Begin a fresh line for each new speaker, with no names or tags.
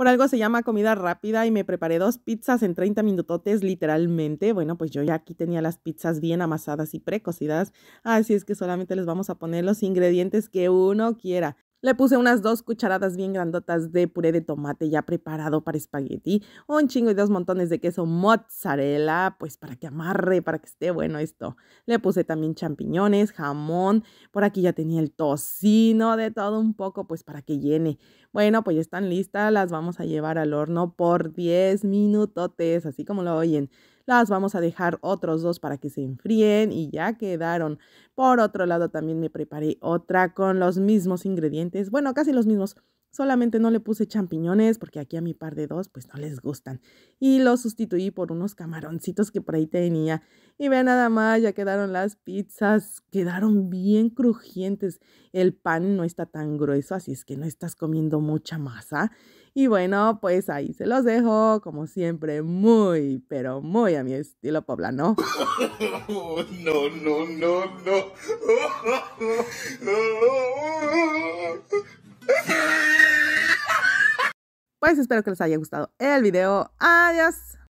Por algo se llama comida rápida y me preparé dos pizzas en 30 minutotes, literalmente. Bueno, pues yo ya aquí tenía las pizzas bien amasadas y precocidas, así es que solamente les vamos a poner los ingredientes que uno quiera. Le puse unas dos cucharadas bien grandotas de puré de tomate ya preparado para espagueti, un chingo y dos montones de queso mozzarella, pues para que amarre, para que esté bueno esto. Le puse también champiñones, jamón, por aquí ya tenía el tocino, de todo un poco, pues para que llene. Bueno, pues ya están listas, las vamos a llevar al horno por 10 minutotes, así como lo oyen. Las vamos a dejar otros dos para que se enfríen y ya quedaron. Por otro lado, también me preparé otra con los mismos ingredientes. Bueno, casi los mismos. Solamente no le puse champiñones porque aquí a mi par de dos pues no les gustan. Y los sustituí por unos camaroncitos que por ahí tenía. Y vean nada más, ya quedaron las pizzas, quedaron bien crujientes. El pan no está tan grueso, así es que no estás comiendo mucha masa. Y bueno, pues ahí se los dejo, como siempre, muy, pero muy a mi estilo poblano.
no, no, no, no.
Pues, espero que les haya gustado el video. Adiós.